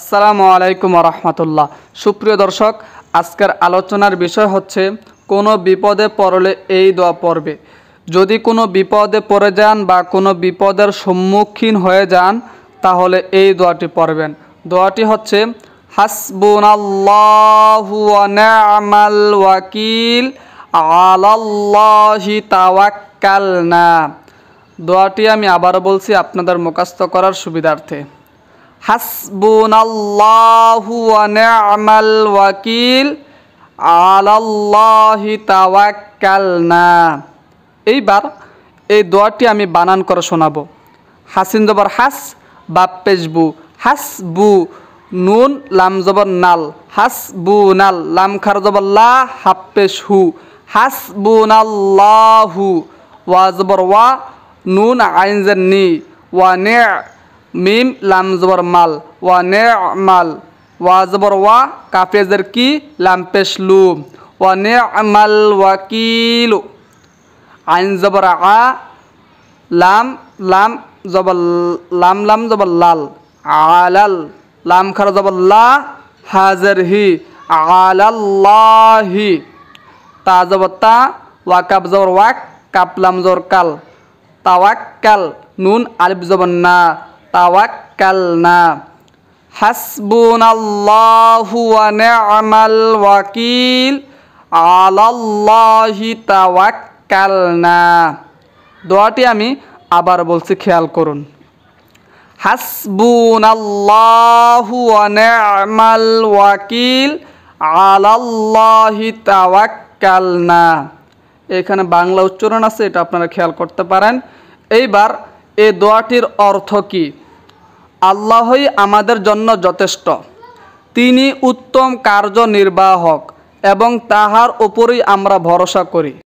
আসসালামু আলাইকুম রহমতুল্লাহ সুপ্রিয় দর্শক আজকের আলোচনার বিষয় হচ্ছে কোনো বিপদে পড়লে এই দোয়া পড়বে যদি কোনো বিপদে পড়ে যান বা কোনো বিপদের সম্মুখীন হয়ে যান তাহলে এই দোয়াটি পড়বেন দোয়াটি হচ্ছে হাসবুনাল্লাহুয়াল ওয়াকিল আলাল্লাহি দোয়াটি আমি আবার বলছি আপনাদের মুখাস্ত করার সুবিধার্থে হাসবুনাল্লাহু ওয়া ওয়াকিল এইবার এই দোয়াটি আমি বানান করে শোনাবো হাসিন জবর হাস বা পেজবু হাস বু নুন লাম জবর নাল হাস বু নাল লাম খার জবর লা হাপ্পেশ হু হাস বু নাল্লাহু ওয়া জবর ওয়া নুন আইনজের নি ওয়া নে मीम लाम ज़बर माल व ने माल वा ज़बर वा काफ़ ज़र की लाम पेश व ने अमल वकील आइन ज़बर आ लाम लाम ज़बर लाम लाम ज़बर लाल आलल लाम खर ज़बर ला हाजर ही आलल्लाही ता ज़बर वाकब ज़बर वाक काप लाम ज़बर कल तवक्कल नून अलिफ ज़बर তাওয়াক্কালনা হাসবুনাল্লাহু ওয়া নি'মাল ওয়াকিল আলাল্লাহি তাওয়াক্কালনা দোয়াটি আমি আবার বলছি খেয়াল করুন হাসবুনাল্লাহু ওয়া নি'মাল ওয়াকিল আলাল্লাহি তাওয়াক্কালনা এখানে বাংলা উচ্চারণ আছে এটা আপনারা খেয়াল করতে পারেন এইবার এই দোয়াটির অর্থ কী আল্লাহই আমাদের জন্য যথেষ্ট তিনি উত্তম কার্য নির্বাহক এবং তাহার উপরই আমরা ভরসা করি